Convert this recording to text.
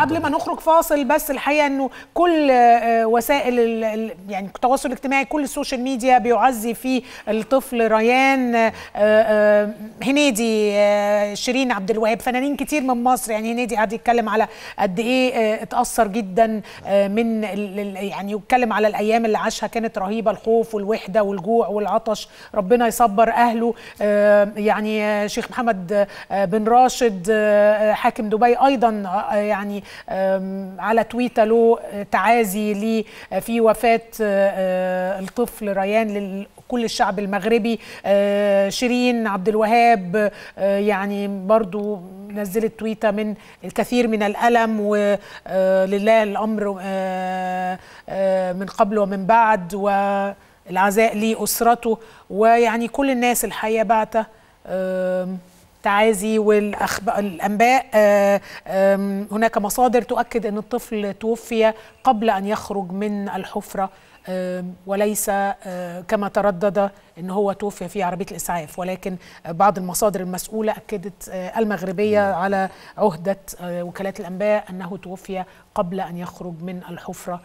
قبل ما نخرج فاصل بس الحقيقه انه كل آه، آه، وسائل يعني التواصل الاجتماعي كل السوشيال ميديا بيعزي في الطفل ريان آه، هنيدي شيرين عبد الوهاب فنانين كتير من مصر يعني هنيدي قاعد يتكلم على قد ايه اتاثر جدا من يعني يتكلم على الايام اللي عاشها كانت رهيبه الخوف والوحده والجوع والعطش ربنا يصبر اهله يعني شيخ محمد بن راشد حاكم دبي ايضا يعني على تويتر له تعازي آه، في وفاة آه، آه، الطفل ريان لكل الشعب المغربي شيرين عبد الوهاب يعني برضو نزلت تويتة من الكثير من الألم ولله الأمر من قبل ومن بعد والعزاء لأسرته ويعني كل الناس الحقيقة بعتة تعازي والأنباء آه، هناك مصادر تؤكد أن الطفل توفي قبل أن يخرج من الحفرة وليس آه، كما تردد ان هو توفي في عربيه الاسعاف ولكن بعض المصادر المسؤوله اكدت آه، المغربيه نعم. على عهده وكالات الانباء انه توفي قبل ان يخرج من الحفره